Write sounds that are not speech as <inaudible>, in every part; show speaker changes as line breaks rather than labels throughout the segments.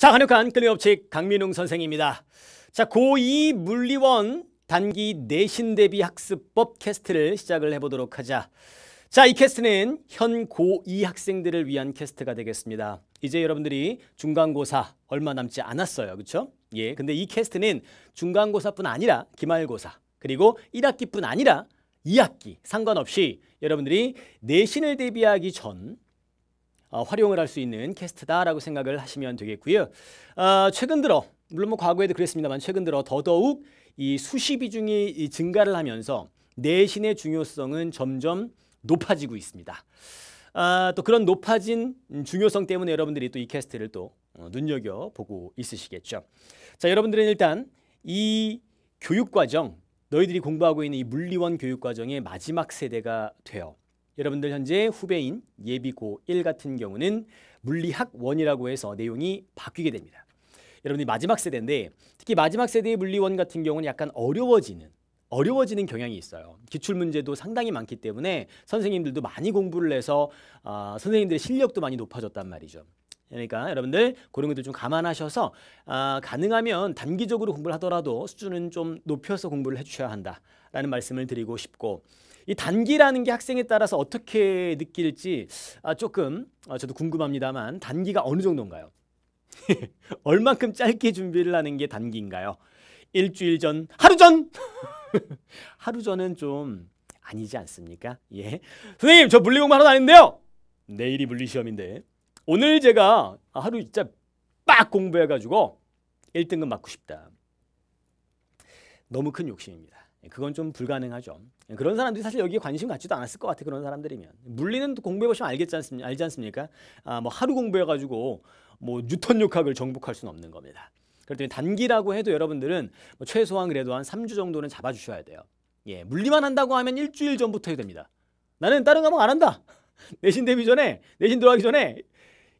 자, 한육한 끊임없이 강민웅 선생입니다. 자, 고2 물리원 단기 내신 대비 학습법 캐스트를 시작을 해보도록 하자. 자, 이 캐스트는 현 고2 학생들을 위한 캐스트가 되겠습니다. 이제 여러분들이 중간고사 얼마 남지 않았어요. 그렇죠? 예, 근데 이 캐스트는 중간고사뿐 아니라 기말고사 그리고 1학기뿐 아니라 2학기 상관없이 여러분들이 내신을 대비하기 전 어, 활용을 할 수 있는 캐스트다라고 생각을 하시면 되겠고요. 어, 최근 들어 물론 뭐 과거에도 그랬습니다만 최근 들어 더더욱 이 수시 비중이 증가를 하면서 내신의 중요성은 점점 높아지고 있습니다. 아, 또 그런 높아진 중요성 때문에 여러분들이 또 이 캐스트를 또 어, 눈여겨보고 있으시겠죠. 자, 여러분들은 일단 이 교육과정, 너희들이 공부하고 있는 이 물리원 교육과정의 마지막 세대가 돼요. 여러분들 현재 후배인 예비고 1 같은 경우는 물리학 원이라고 해서 내용이 바뀌게 됩니다. 여러분이 마지막 세대인데 특히 마지막 세대의 물리원 같은 경우는 약간 어려워지는 어려워지는 경향이 있어요. 기출 문제도 상당히 많기 때문에 선생님들도 많이 공부를 해서 아, 선생님들의 실력도 많이 높아졌단 말이죠. 그러니까 여러분들 그런 것도 좀 감안하셔서 아, 가능하면 단기적으로 공부를 하더라도 수준은 좀 높여서 공부를 해주셔야 한다라는 말씀을 드리고 싶고 이 단기라는 게 학생에 따라서 어떻게 느낄지 아, 조금 아, 저도 궁금합니다만 단기가 어느 정도인가요? <laughs> 얼만큼 짧게 준비를 하는 게 단기인가요? 일주일 전, 하루 전! <laughs> 하루 전은 좀 아니지 않습니까? 예. 선생님, 저 물리공부 하나도 아는데요 내일이 물리시험인데. 오늘 제가 하루 진짜 빡 공부해가지고 1등급 맞고 싶다. 너무 큰 욕심입니다. 예, 그건 좀 불가능하죠. 예, 그런 사람들이 사실 여기에 관심 갖지도 않았을 것 같아 요 그런 사람들이면 물리는 공부해 보시면 알겠지 않습니까? 알지 않습니까? 아, 뭐 하루 공부해 가지고 뭐 뉴턴 역학을 정복할 수는 없는 겁니다. 그렇더니 단기라고 해도 여러분들은 뭐 최소한 그래도 한 3주 정도는 잡아 주셔야 돼요. 예, 물리만 한다고 하면 일주일 전부터 해야 됩니다. 나는 다른 과목 안 한다. <laughs> 내신 대비 전에 내신 들어가기 전에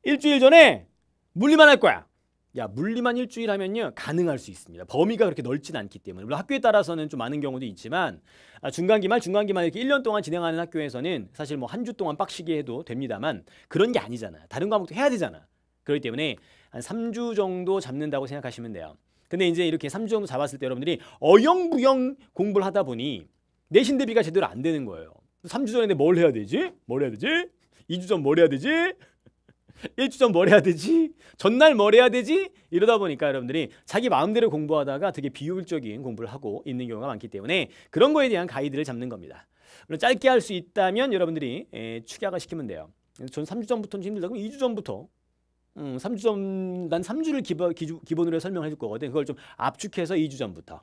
일주일 전에 물리만 할 거야. 야 물리만 일주일 하면요 가능할 수 있습니다. 범위가 그렇게 넓진 않기 때문에 물론 학교에 따라서는 좀 많은 경우도 있지만 아, 중간기말 중간기말 이렇게 1년 동안 진행하는 학교에서는 사실 뭐 한 주 동안 빡시게 해도 됩니다만 그런 게 아니잖아요. 다른 과목도 해야 되잖아. 그렇기 때문에 한 3주 정도 잡는다고 생각하시면 돼요. 근데 이제 이렇게 3주 정도 잡았을 때 여러분들이 어영부영 공부를 하다 보니 내신 대비가 제대로 안 되는 거예요. 3주 전에 뭘 해야 되지? 뭘 해야 되지? 2주 전 뭘 해야 되지? 일주 전뭘 해야 되지? 전날 뭘 해야 되지? 이러다 보니까 여러분들이 자기 마음대로 공부하다가 되게 비효율적인 공부를 하고 있는 경우가 많기 때문에 그런 거에 대한 가이드를 잡는 겁니다. 짧게 할 수 있다면 여러분들이 에, 예, 축약을 시키면 돼요. 전 3주 전부터는 힘들다 그럼 2주 전부터 음, 3주 전, 난 3주를 기본, 기본으로 설명해 줄 거거든. 그걸 좀 압축해서 2주 전부터.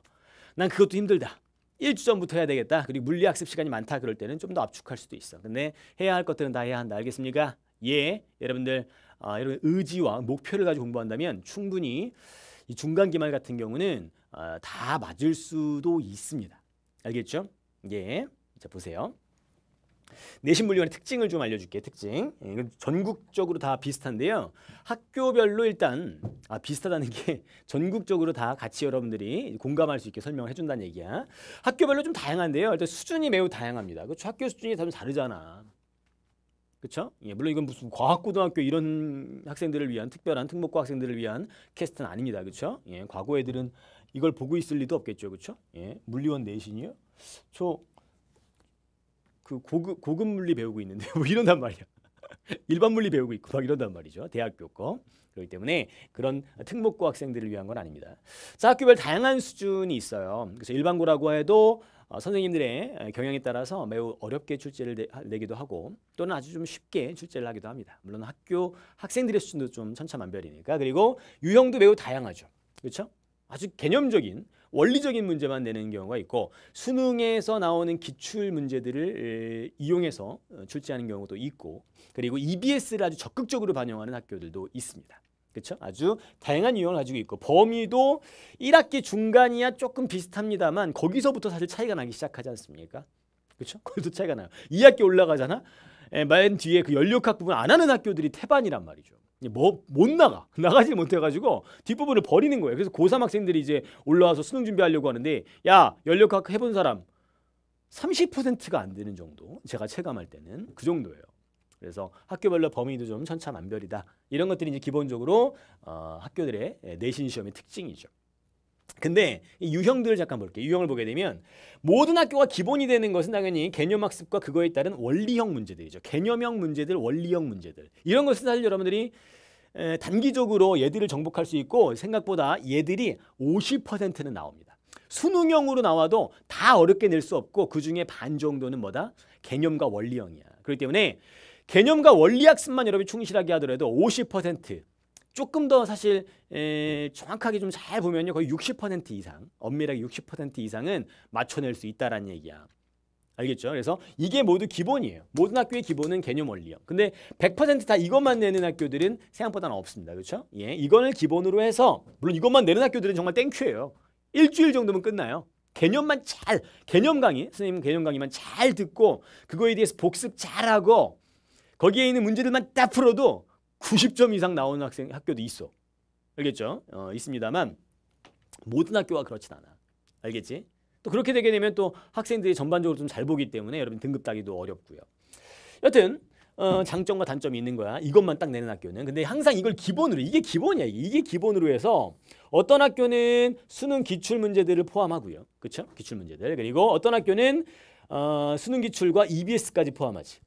난 그것도 힘들다. 1주 전부터 해야 되겠다. 그리고 물리학습 시간이 많다. 그럴 때는 좀 더 압축할 수도 있어. 근데 해야 할 것들은 다 해야 한다. 알겠습니까? 예, 여러분들 아, 여러분 의지와 목표를 가지고 공부한다면 충분히 이 중간 기말 같은 경우는 아, 다 맞을 수도 있습니다. 알겠죠? 예. 자 보세요. 내신 물리원의 특징을 좀 알려줄게 특징 예, 이건 전국적으로 다 비슷한데요 학교별로 일단 아 비슷하다는 게 <laughs> 전국적으로 다 같이 여러분들이 공감할 수 있게 설명을 해준다는 얘기야 학교별로 좀 다양한데요 일단 수준이 매우 다양합니다 그 학교 수준이 다좀 다르잖아 그렇죠? 예, 물론 이건 무슨 과학고등학교 이런 학생들을 위한 특별한 특목고 학생들을 위한 캐스트는 아닙니다. 그렇죠? 예, 과거 애들은 이걸 보고 있을 리도 없겠죠. 그렇죠? 예, 물리원 내신이요? 저 그 고급 고급 물리 배우고 있는데 뭐 이런단 말이야. <laughs> 일반 물리 배우고 있고 막 이런단 말이죠. 대학교 거. 그렇기 때문에 그런 특목고 학생들을 위한 건 아닙니다. 자, 학교별 다양한 수준이 있어요. 그래서 일반고라고 해도 어, 선생님들의 경향에 따라서 매우 어렵게 출제를 내, 내기도 하고 또는 아주 좀 쉽게 출제를 하기도 합니다. 물론 학교 학생들의 수준도 좀 천차만별이니까 그리고 유형도 매우 다양하죠. 그렇죠? 아주 개념적인 원리적인 문제만 내는 경우가 있고 수능에서 나오는 기출 문제들을 이용해서 어, 출제하는 경우도 있고 그리고 EBS를 아주 적극적으로 반영하는 학교들도 있습니다. 그렇죠? 아주 다양한 유형을 가지고 있고 범위도 1학기 중간이야 조금 비슷합니다만 거기서부터 사실 차이가 나기 시작하지 않습니까? 그렇죠? <laughs> 거기서 차이가 나요. 2학기 올라가잖아. 에, 예, 맨 뒤에 그 연료학 부분 안 하는 학교들이 태반이란 말이죠. 뭐못 나가 <laughs> 나가지 못해가지고 뒷부분을 버리는 거예요. 그래서 고3 학생들이 이제 올라와서 수능 준비하려고 하는데 야 연료학 해본 사람 30%가 안 되는 정도 제가 체감할 때는 그 정도예요. 그래서 학교별로 범위도 좀 천차만별이다. 이런 것들이 이제 기본적으로 어, 학교들의 내신 시험의 특징이죠. 근데 이 유형들을 잠깐 볼게요. 유형을 보게 되면 모든 학교가 기본이 되는 것은 당연히 개념 학습과 그거에 따른 원리형 문제들이죠. 개념형 문제들, 원리형 문제들. 이런 것을 사실 여러분들이 에, 단기적으로 얘들을 정복할 수 있고 생각보다 얘들이 50%는 나옵니다. 수능형으로 나와도 다 어렵게 낼 수 없고 그중에 반 정도는 뭐다? 개념과 원리형이야. 그렇기 때문에 개념과 원리학습만 여러분이 충실하게 하더라도 50% 조금 더 사실 에, 정확하게 좀 잘 보면요 거의 60% 이상 엄밀하게 60% 이상은 맞춰낼 수 있다라는 얘기야. 알겠죠? 그래서 이게 모두 기본이에요. 모든 학교의 기본은 개념 원리요 근데 100%다 이것만 내는 학교들은 생각보다는 없습니다. 그렇죠? 예, 이거를 기본으로 해서 물론 이것만 내는 학교들은 정말 땡큐예요. 일주일 정도면 끝나요. 개념만 잘 개념 강의 선생님 개념 강의만 잘 듣고 그거에 대해서 복습 잘하고 거기에 있는 문제들만 딱 풀어도 90점 이상 나오는 학생 학교도 있어. 알겠죠? 어, 있습니다만 모든 학교가 그렇진 않아. 알겠지? 또 그렇게 되게 되면 또 학생들이 전반적으로 좀 잘 보기 때문에 여러분 등급 따기도 어렵고요. 여튼 어, 장점과 단점이 있는 거야. 이것만 딱 내는 학교는. 근데 항상 이걸 기본으로 이게 기본이야. 이게 기본으로 해서 어떤 학교는 수능 기출 문제들을 포함하고요. 그렇죠? 기출 문제들. 그리고 어떤 학교는 어, 수능 기출과 EBS까지 포함하지.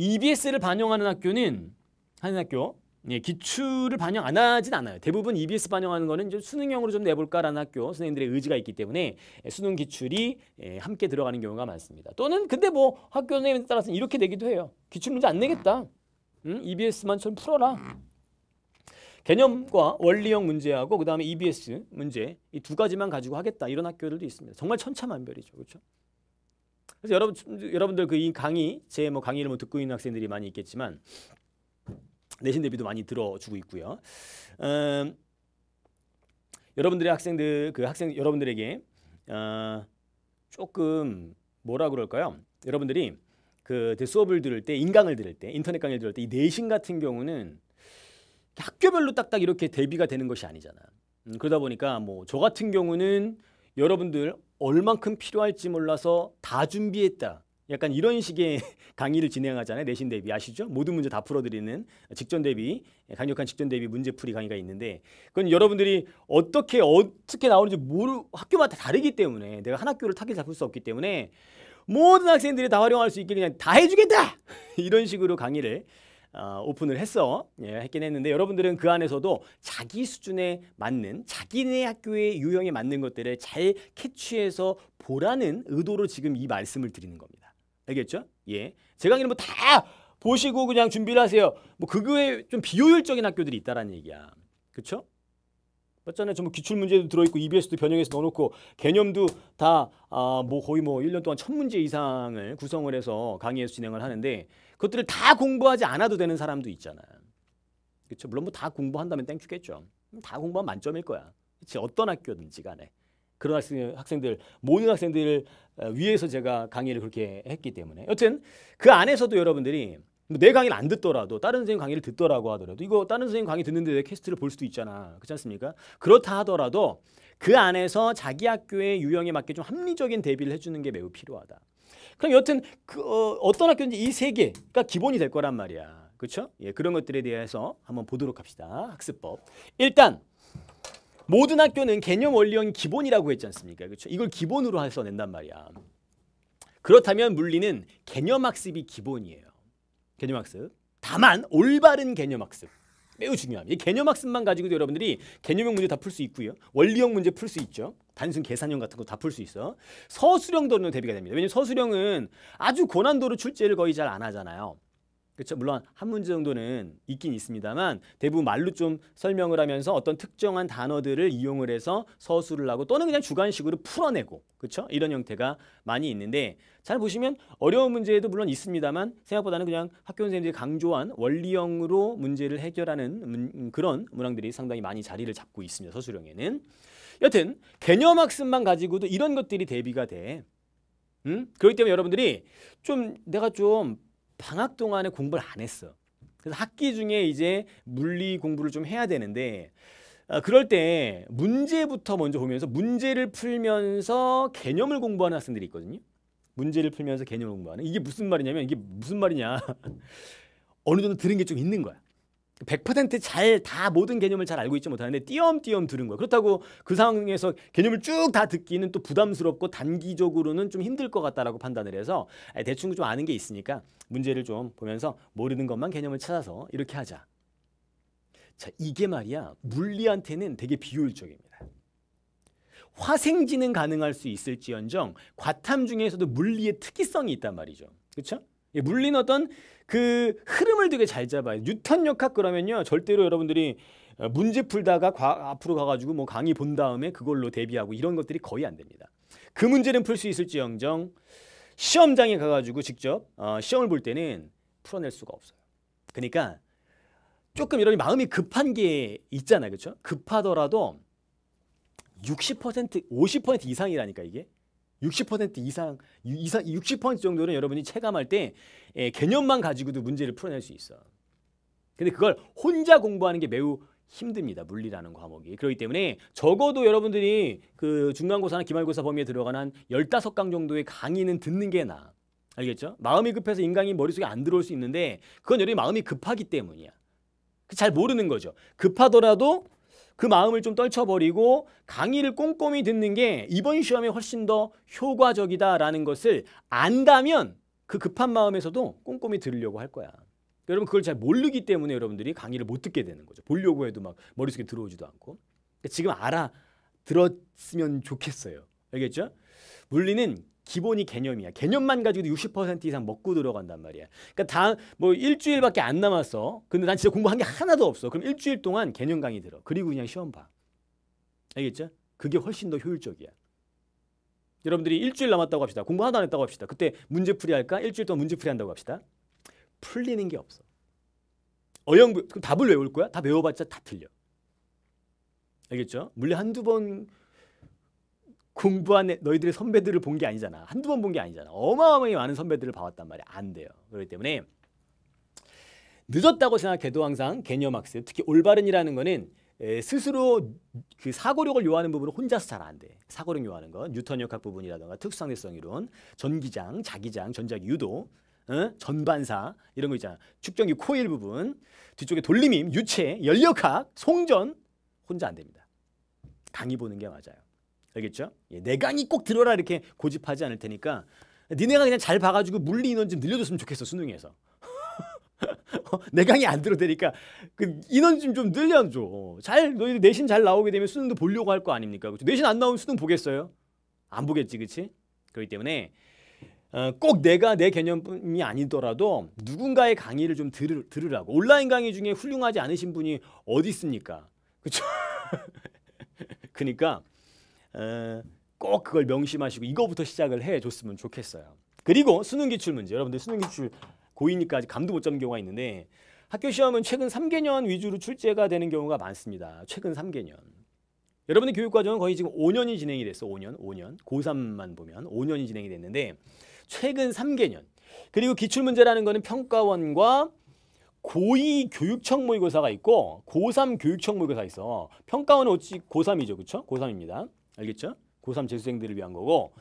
EBS를 반영하는 학교는 하는 학교 예, 기출을 반영 안 하진 않아요. 대부분 EBS 반영하는 거는 이제 수능형으로 좀 내볼까라는 학교 선생님들의 의지가 있기 때문에 예, 수능 기출이 예, 함께 들어가는 경우가 많습니다. 또는 근데 뭐 학교 선생님에 따라서 이렇게 내기도 해요. 기출 문제 안 내겠다. 음, EBS만 좀 풀어라. 개념과 원리형 문제하고 그다음에 EBS 문제 이 두 가지만 가지고 하겠다 이런 학교들도 있습니다. 정말 천차만별이죠. 그렇죠? 그래서 여러분 여러분들 그 이 강의 제 뭐 강의를 뭐 듣고 있는 학생들이 많이 있겠지만 내신 대비도 많이 들어주고 있고요. 음, 여러분들의 학생들 그 학생 여러분들에게 어, 조금 뭐라 그럴까요? 여러분들이 그 수업을 들을 때 인강을 들을 때 인터넷 강의를 들을 때 이 내신 같은 경우는 학교별로 딱딱 이렇게 대비가 되는 것이 아니잖아. 음, 그러다 보니까 뭐 저 같은 경우는 여러분들 얼만큼 필요할지 몰라서 다 준비했다. 약간 이런 식의 <laughs> 강의를 진행하잖아요. 내신 대비 아시죠? 모든 문제 다 풀어드리는 직전 대비 강력한 직전 대비 문제풀이 강의가 있는데 그건 여러분들이 어떻게 어떻게 나오는지 모르 학교마다 다르기 때문에 내가 한 학교를 타게 잡을 수 없기 때문에 모든 학생들이 다 활용할 수 있게 그냥 다 해주겠다 <laughs> 이런 식으로 강의를 어, 오픈을 했어. 예, 했긴 했는데 여러분들은 그 안에서도 자기 수준에 맞는 자기네 학교의 유형에 맞는 것들을 잘 캐치해서 보라는 의도로 지금 이 말씀을 드리는 겁니다. 알겠죠? 예. 제 강의는 뭐다 보시고 그냥 준비를 하세요. 뭐 그거에 좀 비효율적인 학교들이 있다라는 얘기야. 그렇죠? 맞잖아요. 전부 뭐 기출 문제도 들어 있고 EBS도 변형해서 넣어 놓고 개념도 다뭐 아, 뭐 거의 뭐 1년 동안 1000문제 이상을 구성을 해서 강의에서 진행을 하는데 그것들을 다 공부하지 않아도 되는 사람도 있잖아. 그렇죠? 물론 뭐 다 공부한다면 땡큐겠죠. 다 공부하면 만점일 거야. 그렇지? 어떤 학교든지 간에. 그런 학생, 학생들, 모든 학생들을 어, 위해서 제가 강의를 그렇게 했기 때문에. 여튼 그 안에서도 여러분들이 뭐 내 강의를 안 듣더라도 다른 선생님 강의를 듣더라고 하더라도 이거 다른 선생님 강의 듣는데 내 캐스트를 볼 수도 있잖아. 그렇지 않습니까? 그렇다 하더라도 그 안에서 자기 학교의 유형에 맞게 좀 합리적인 대비를 해주는 게 매우 필요하다. 그럼 여튼 그, 어, 떤학교인지이 세 개가 기본이 될 거란 말이야. 그렇죠? 예, 그런 것들에 대해서 한번 보도록 합시다. 학습법. 일단 모든 학교는 개념 원리형 기본이라고 했지 않습니까? 그렇죠? 이걸 기본으로 해서 낸단 말이야. 그렇다면 물리는 개념 학습이 기본이에요. 개념 학습. 다만 올바른 개념 학습. 매우 중요합니다. 개념학습만 가지고도 여러분들이 개념형 문제 다 풀 수 있고요. 원리형 문제 풀 수 있죠. 단순 계산형 같은 거 다 풀 수 있어. 서술형도는 대비가 됩니다. 왜냐면 서술형은 아주 고난도로 출제를 거의 잘 안 하잖아요. 그렇죠. 물론 한 문제 정도는 있긴 있습니다만 대부분 말로 좀 설명을 하면서 어떤 특정한 단어들을 이용을 해서 서술을 하고 또는 그냥 주관식으로 풀어내고 그렇죠. 이런 형태가 많이 있는데 잘 보시면 어려운 문제도 에 물론 있습니다만 생각보다는 그냥 학교 선생님들이 강조한 원리형으로 문제를 해결하는 문, 그런 문항들이 상당히 많이 자리를 잡고 있습니다. 서술형에는. 여튼 개념 학습만 가지고도 이런 것들이 대비가 돼. 음? 그렇기 때문에 여러분들이 좀 내가 좀 방학 동안에 공부를 안 했어. 그래서 학기 중에 이제 물리 공부를 좀 해야 되는데 아, 그럴 때 문제부터 먼저 보면서 문제를 풀면서 개념을 공부하는 학생들이 있거든요. 문제를 풀면서 개념을 공부하는 이게 무슨 말이냐면 이게 무슨 말이냐 <laughs> 어느 정도 들은 게 좀 있는 거야. 100%잘 다 모든 개념을 잘 알고 있지 못하는데 띄엄띄엄 들은 거예요. 그렇다고 그 상황에서 개념을 쭉 다 듣기는 또 부담스럽고 단기적으로는 좀 힘들 것 같다라고 판단을 해서 대충 좀 아는 게 있으니까 문제를 좀 보면서 모르는 것만 개념을 찾아서 이렇게 하자. 자, 이게 말이야 물리한테는 되게 비효율적입니다. 화생지는 가능할 수 있을지언정 과탐 중에서도 물리의 특이성이 있단 말이죠. 그렇죠? 물리는 어떤 그 흐름을 되게 잘 잡아요. 뉴턴 역학 그러면요. 절대로 여러분들이 어, 문제 풀다가 과, 앞으로 가가지고 뭐 강의 본 다음에 그걸로 대비하고 이런 것들이 거의 안 됩니다. 그 문제는 풀 수 있을지영정 시험장에 가가지고 직접 어, 시험을 볼 때는 풀어낼 수가 없어요. 그러니까 조금 이런 마음이 급한 게 있잖아요. 그렇죠? 급하더라도 60% 50% 이상이라니까 이게 60% 이상, 60% 정도는 여러분이 체감할 때 예, 개념만 가지고도 문제를 풀어낼 수 있어. 근데 그걸 혼자 공부하는 게 매우 힘듭니다. 물리라는 과목이. 그렇기 때문에 적어도 여러분들이 그 중간고사나 기말고사 범위에 들어간 한 15강 정도의 강의는 듣는 게 나아. 알겠죠? 마음이 급해서 인강이 머릿속에 안 들어올 수 있는데 그건 여러분이 마음이 급하기 때문이야. 그 잘 모르는 거죠. 급하더라도 그 마음을 좀 떨쳐버리고 강의를 꼼꼼히 듣는 게 이번 시험에 훨씬 더 효과적이다라는 것을 안다면 그 급한 마음에서도 꼼꼼히 들으려고 할 거야. 여러분 그걸 잘 모르기 때문에 여러분들이 강의를 못 듣게 되는 거죠. 보려고 해도 막 머릿속에 들어오지도 않고. 그러니까 지금 알아 들었으면 좋겠어요. 알겠죠? 물리는 기본이 개념이야. 개념만 가지고도 60% 이상 먹고 들어간단 말이야. 그러니까 다 뭐 일주일밖에 안 남았어. 근데 난 진짜 공부한 게 하나도 없어. 그럼 일주일 동안 개념 강의 들어. 그리고 그냥 시험 봐. 알겠죠? 그게 훨씬 더 효율적이야. 여러분들이 일주일 남았다고 합시다. 공부 하나도 안 했다고 합시다. 그때 문제풀이 할까? 일주일 동안 문제풀이 한다고 합시다. 풀리는 게 없어. 어영부 그럼 답을 외울 거야? 다 외워봤자 다 틀려. 알겠죠? 물론 한두 번 공부한 너희들의 선배들을 본 게 아니잖아. 한두 번 본 게 아니잖아. 어마어마히 많은 선배들을 봐왔단 말이야. 안 돼요. 그렇기 때문에 늦었다고 생각해도 항상 개념 학습, 특히 올바른이라는 거는 스스로 그 사고력을 요하는 부분을 혼자서 잘 안 돼. 사고력 요하는 건 뉴턴 역학 부분이라든가 특수상대성 이론, 전기장, 자기장, 전자기 유도, 어? 전반사 이런 거 있잖아. 축전기 코일 부분, 뒤쪽에 돌림임, 유체, 연력학, 송전 혼자 안 됩니다. 강의 보는 게 맞아요. 알겠죠? 예, 내 강의 꼭 들어라 이렇게 고집하지 않을 테니까 니네가 그냥 잘 봐가지고 물리 인원 좀 늘려줬으면 좋겠어 수능에서 <laughs> 어, 내 강의 안 들어대니까 그 인원 좀좀 늘려줘 어, 잘 너희들 내신 잘 나오게 되면 수능도 보려고 할 거 아닙니까 그렇 내신 안 나오면 수능 보겠어요? 안 보겠지 그치? 그렇기 때문에 어, 꼭 내가 내 개념이 아니더라도 누군가의 강의를 좀 들으, 들으라고 온라인 강의 중에 훌륭하지 않으신 분이 어디 있습니까? 그렇죠? <laughs> 그러니까 꼭 그걸 명심하시고 이거부터 시작을 해줬으면 좋겠어요. 그리고 수능 기출 문제 여러분들 수능 기출 고이니까 감도 못 잡는 경우가 있는데 학교 시험은 최근 3개년 위주로 출제가 되는 경우가 많습니다. 최근 3개년. 여러분의 교육 과정은 거의 지금 5년이 진행이 됐어. 5년, 5년. 고3만 보면 5년이 진행이 됐는데 최근 3개년. 그리고 기출 문제라는 거는 평가원과 고2 교육청 모의고사가 있고 고3 교육청 모의고사 있어. 평가원은 어찌 고3이죠. 그렇죠? 고3입니다. 알겠죠? 고3 재수생들을 위한 거고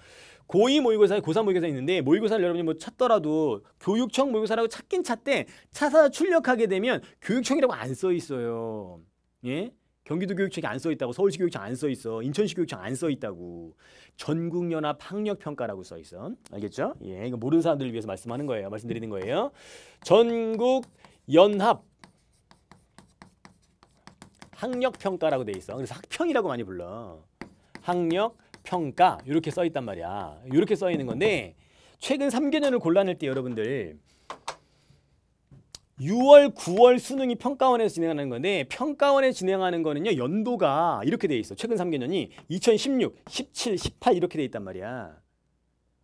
고2 모의고사에 고3 모의고사 있는데 모의고사를 여러분이 뭐 찾더라도 교육청 모의고사라고 찾긴 찾대 찾아 출력하게 되면 교육청이라고 안 써 있어요. 예? 경기도 교육청이 안 써 있다고 서울시 교육청 안 써 있어 인천시 교육청 안 써 있다고 전국연합 학력평가라고 써 있어 알겠죠? 예, 이거 모르는 사람들을 위해서 말씀하는 거예요 말씀드리는 거예요 전국연합 학력평가라고 돼 있어 그래서 학평이라고 많이 불러 학력, 평가 이렇게 써 있단 말이야. 이렇게 써 있는 건데 최근 3개년을 골라낼 때 여러분들 6월, 9월 수능이 평가원에서 진행하는 건데 평가원에 진행하는 거는요. 연도가 이렇게 돼 있어. 최근 3개년이 2016, 17, 18 이렇게 돼 있단 말이야.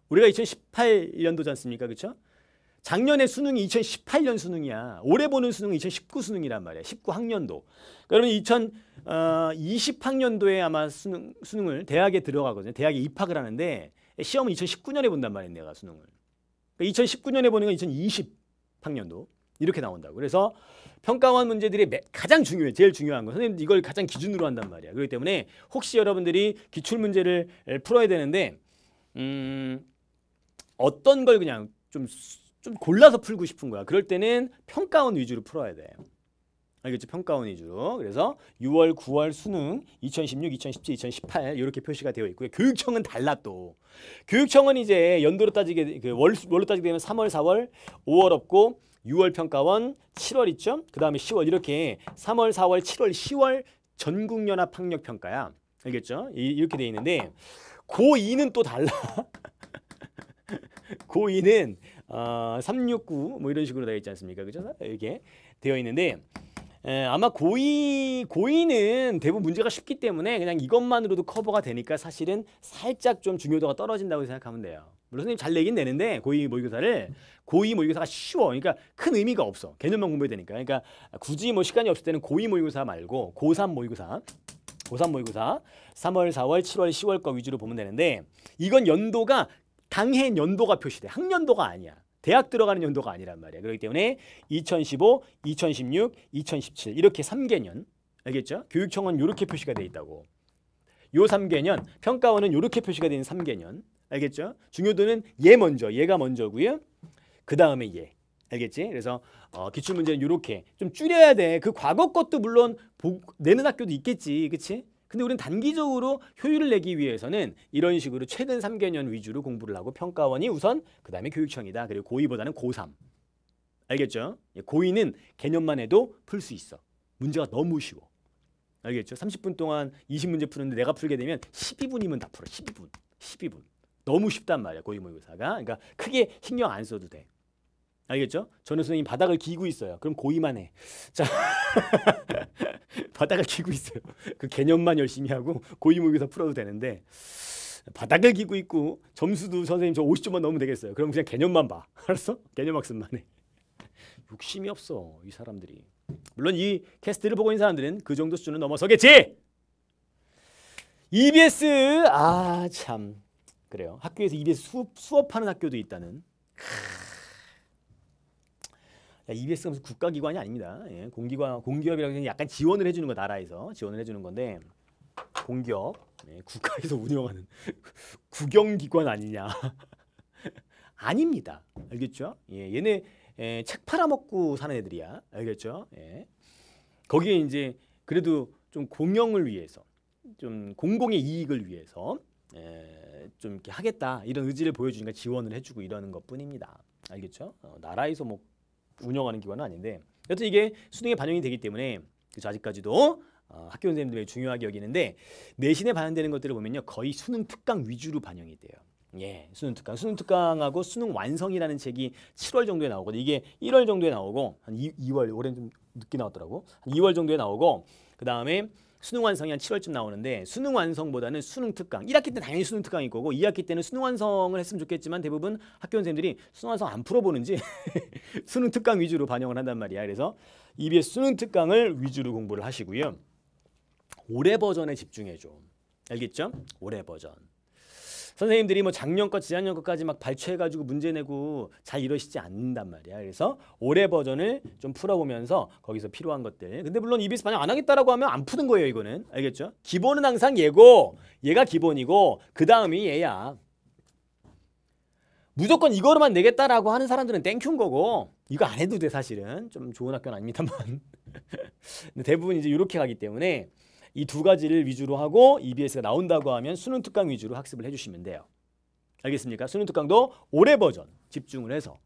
우리가 2018년도지 않습니까? 그렇죠? 작년에 수능이 2018년 수능이야. 올해 보는 수능은 2019 수능이란 말이야. 19학년도. 그러면 2020학년도에 어, 아마 수능, 수능을 대학에 들어가거든요. 대학에 입학을 하는데 시험은 2019년에 본단 말이야. 내가 수능을. 그러니까 2019년에 보는 건 2020학년도. 이렇게 나온다고. 그래서 평가원 문제들이 가장 중요해. 제일 중요한 거. 선생님 이걸 가장 기준으로 한단 말이야. 그렇기 때문에 혹시 여러분들이 기출 문제를 풀어야 되는데 음 어떤 걸 그냥 좀좀 골라서 풀고 싶은 거야. 그럴 때는 평가원 위주로 풀어야 돼. 알겠죠? 평가원 위주로. 그래서 6월, 9월 수능 2016, 2017, 2018 이렇게 표시가 되어 있고요. 교육청은 달라 또. 교육청은 이제 연도로 따지게 그 월, 월로 따지게 되면 3월, 4월, 5월 없고 6월 평가원, 7월 있죠? 그 다음에 10월 이렇게 3월, 4월, 7월, 10월 전국연합 학력 평가야. 알겠죠? 이, 이렇게 돼 있는데 고2는 또 달라. <laughs> 고2는 369뭐 어, 이런 식으로 되어 있지 않습니까? 그죠? 이게 되어 있는데 에, 아마 고이 고이는 대부분 문제가 쉽기 때문에 그냥 이것만으로도 커버가 되니까 사실은 살짝 좀 중요도가 떨어진다고 생각하면 돼요. 물론 선생님 잘 내긴 내는데 고이 모의고사를 고이 모의고사가 쉬워. 그러니까 큰 의미가 없어. 개념만 공부해야 되니까. 그러니까 굳이 뭐 시간이 없을 때는 고이 모의고사 말고 고3 모의고사 고삼 모의고사 3월, 4월, 7월, 10월 거 위주로 보면 되는데 이건 연도가 당해 연도가 표시돼. 학년도가 아니야. 대학 들어가는 연도가 아니란 말이야. 그렇기 때문에 2015, 2016, 2017 이렇게 3개년 알겠죠? 교육청은 이렇게 표시가 돼 있다고. 요 3개년, 평가원은 이렇게 표시가 되는 3개년. 알겠죠? 중요도는 얘 먼저, 얘가 먼저고요. 그 다음에 얘. 알겠지? 그래서 어, 기출문제는 이렇게 좀 줄여야 돼. 그 과거 것도 물론 보, 내는 학교도 있겠지. 그치? 근데 우리는 단기적으로 효율을 내기 위해서는 이런 식으로 최근 3개년 위주로 공부를 하고 평가원이 우선 그다음에 교육청이다. 그리고 고2보다는 고3. 알겠죠? 예, 고2는 개념만 해도 풀 수 있어. 문제가 너무 쉬워. 알겠죠? 30분 동안 20문제 푸는데 내가 풀게 되면 12분이면 다 풀어. 12분. 12분. 너무 쉽단 말이야. 고위 모의고사가. 그러니까 크게 신경 안 써도 돼. 알겠죠? 전우 선생님 바닥을 기고 있어요. 그럼 고의만 해. 자, <laughs> 바닥을 기고 있어요. 그 개념만 열심히 하고 고의 모의고사 풀어도 되는데 바닥을 기고 있고 점수도 선생님 저 50점만 넣으면 되겠어요. 그럼 그냥 개념만 봐. <laughs> 알았어? 개념 학습만 해. 욕심이 없어 이 사람들이. 물론 이 캐스트를 보고 있는 사람들은 그 정도 수준은 넘어서겠지. EBS 아 참 그래요. 학교에서 EBS 수업, 수업하는 학교도 있다는. 그러니까 EBS가 무슨 국가기관이 아닙니다. 예, 공기관, 공기업이라고 해서 약간 지원을 해주는 거 나라에서 지원을 해주는 건데 공기업, 예, 국가에서 <laughs> 운영하는 <laughs> 국영기관 아니냐? <laughs> 아닙니다. 알겠죠? 예, 얘네 예, 책 팔아먹고 사는 애들이야. 알겠죠? 예. 거기에 이제 그래도 좀 공영을 위해서, 좀 공공의 이익을 위해서 예, 좀 이렇게 하겠다 이런 의지를 보여주니까 지원을 해주고 이러는 것뿐입니다. 알겠죠? 어, 나라에서 뭐 운영하는 기관은 아닌데 여튼 이게 수능에 반영이 되기 때문에 그래서 아직까지도 어, 학교 선생님들이 중요하게 여기는데 내신에 반영되는 것들을 보면요 거의 수능 특강 위주로 반영이 돼요. 예, 수능 특강. 수능 특강하고 수능 완성이라는 책이 7월 정도에 나오거든요. 이게 1월 정도에 나오고 한 2, 월 올해는 좀 늦게 나왔더라고. 한 2월 정도에 나오고 그다음에 수능 완성이 한 7월쯤 나오는데 수능 완성보다는 수능 특강 1학기 때 당연히 수능 특강일 거고 2학기 때는 수능 완성을 했으면 좋겠지만 대부분 학교 선생님들이 수능 완성 안 풀어보는지 수능 <laughs> 특강 위주로 반영을 한단 말이야. 그래서 EBS 수능 특강을 위주로 공부를 하시고요. 올해 버전에 집중해 줘. 알겠죠? 올해 버전. 선생님들이 뭐 작년 거 지난년 거까지 막 발췌해가지고 문제 내고 잘 이러시지 않는단 말이야. 그래서 올해 버전을 좀 풀어보면서 거기서 필요한 것들. 근데 물론 EBS 반영 안 하겠다라고 하면 안 푸는 거예요. 이거는 알겠죠? 기본은 항상 얘고 얘가 기본이고 그 다음이 얘야. 무조건 이거로만 내겠다라고 하는 사람들은 땡큐인 거고 이거 안 해도 돼 사실은 좀 좋은 학교는 아닙니다만 <laughs> 대부분 이제 이렇게 가기 때문에 이두 가지를 위주로 하고 EBS가 나온다고 하면 수능 특강 위주로 학습을 해주시면 돼요. 알겠습니까? 수능 특강도 올해 버전 집중을 해서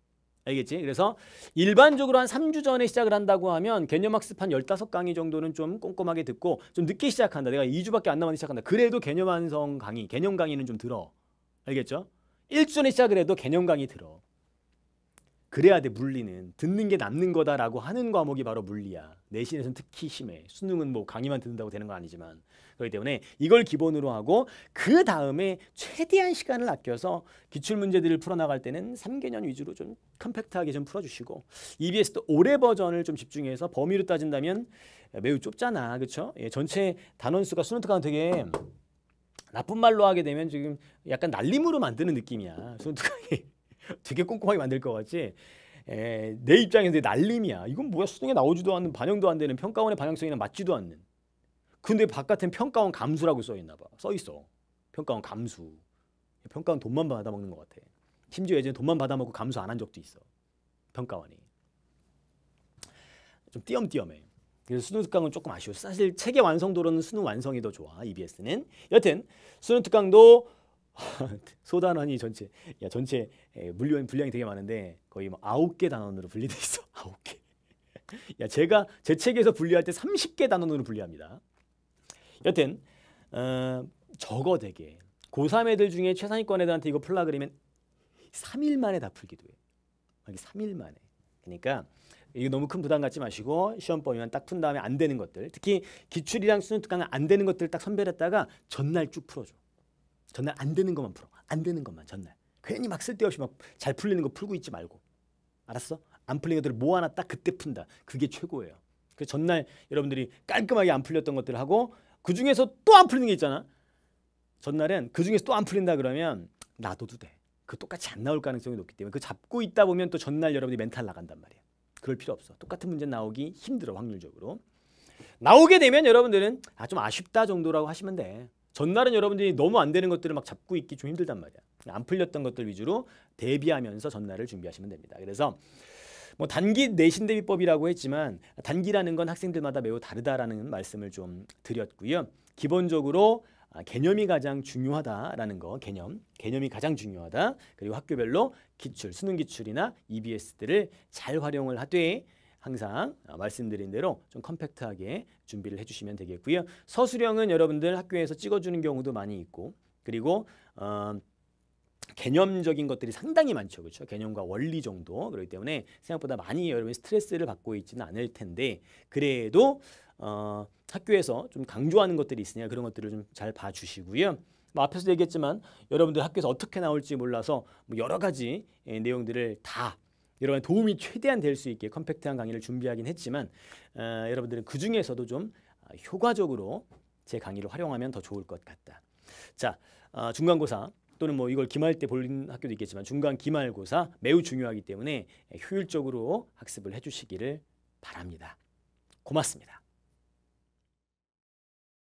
알겠지? 그래서 일반적으로 한 3주 전에 시작을 한다고 하면 개념 학습 한 15강의 정도는 좀 꼼꼼하게 듣고 좀 늦게 시작한다. 내가 2주밖에 안 남았는데 시작한다. 그래도 개념 완성 강의, 개념 강의는 좀 들어. 알겠죠? 1주 전에 시작을 해도 개념 강의 들어. 그래야 돼 물리는 듣는 게 남는 거다라고 하는 과목이 바로 물리야 내신에서는 특히 심해 수능은 뭐 강의만 듣는다고 되는 건 아니지만 그렇기 때문에 이걸 기본으로 하고 그 다음에 최대한 시간을 아껴서 기출문제들을 풀어나갈 때는 3개년 위주로 좀 컴팩트하게 좀 풀어주시고 EBS도 올해 버전을 좀 집중해서 범위로 따진다면 매우 좁잖아 그렇죠? 예, 전체 단원수가 수능 특강은 되게 나쁜 말로 하게 되면 지금 약간 날림으로 만드는 느낌이야 수능 특강이 <laughs> 되게 꼼꼼하게 만들 것 같지. 에, 내 입장에서 날림이야. 이건 뭐야 수능에 나오지도 않는 반영도 안 되는 평가원의 방향성이랑 맞지도 않는. 근데 바깥엔 평가원 감수라고 써 있나 봐. 써 있어. 평가원 감수. 평가원 돈만 받아먹는 것 같아. 심지어 예전에 돈만 받아먹고 감수 안 한 적도 있어. 평가원이. 좀 띄엄띄엄해. 그래서 수능 특강은 조금 아쉬워. 사실 책의 완성도로는 수능 완성이 더 좋아. EBS는. 여튼 수능 특강도 <laughs> 소단원이 전체 야 전체 물리원 분량이 되게 많은데 거의 뭐 아홉 개 단원으로 분리돼 있어. <laughs> 아홉 개. 야 제가 제 책에서 분리할 때 30개 단원으로 분리합니다. 여튼 어, 적어 되게 고3 애들 중에 최상위권 애들한테 이거 풀라 그러면 3일 만에 다 풀기도 해. 이게 그러니까 3일 만에. 그러니까 이거 너무 큰 부담 갖지 마시고 시험 범위만 딱 푼 다음에 안 되는 것들 특히 기출이랑 수능 특강은 안 되는 것들 딱 선별했다가 전날 쭉 풀어줘. 전날 안 되는 것만 풀어. 안 되는 것만 전날. 괜히 막 쓸데없이 막 잘 풀리는 거 풀고 있지 말고. 알았어? 안 풀린 것들을 모아놨 다 그때 푼다. 그게 최고예요. 그 전날 여러분들이 깔끔하게 안 풀렸던 것들을 하고 그 중에서 또 안 풀리는 게 있잖아. 전날엔 그 중에서 또 안 풀린다 그러면 놔둬도 돼. 그 똑같이 안 나올 가능성이 높기 때문에 그 잡고 있다 보면 또 전날 여러분이 멘탈 나간단 말이야. 그럴 필요 없어. 똑같은 문제 나오기 힘들어 확률적으로. 나오게 되면 여러분들은 아 좀 아쉽다 정도라고 하시면 돼. 전날은 여러분들이 너무 안 되는 것들을 막 잡고 있기 좀 힘들단 말이야. 안 풀렸던 것들 위주로 대비하면서 전날을 준비하시면 됩니다. 그래서 뭐 단기 내신 대비법이라고 했지만 단기라는 건 학생들마다 매우 다르다라는 말씀을 좀 드렸고요. 기본적으로 아, 개념이 가장 중요하다라는 거 개념 개념이 가장 중요하다 그리고 학교별로 기출 수능 기출이나 EBS들을 잘 활용을 하되 항상 어, 말씀드린 대로 좀 컴팩트하게 준비를 해주시면 되겠고요. 서술형은 여러분들 학교에서 찍어주는 경우도 많이 있고 그리고 어, 개념적인 것들이 상당히 많죠. 그렇죠? 개념과 원리 정도. 그렇기 때문에 생각보다 많이 여러분이 스트레스를 받고 있지는 않을 텐데 그래도 어, 학교에서 좀 강조하는 것들이 있으냐 그런 것들을 좀 잘 봐주시고요. 뭐 앞에서 얘기했지만 여러분들 학교에서 어떻게 나올지 몰라서 뭐 여러 가지 예, 내용들을 다 여러분 도움이 최대한 될 수 있게 컴팩트한 강의를 준비하긴 했지만 어, 여러분들은 그 중에서도 좀 아, 효과적으로 제 강의를 활용하면 더 좋을 것 같다. 자 어, 중간고사 또는 뭐 이걸 기말 때 보는 학교도 있겠지만 중간 기말고사 매우 중요하기 때문에 효율적으로 학습을 해주시기를 바랍니다. 고맙습니다.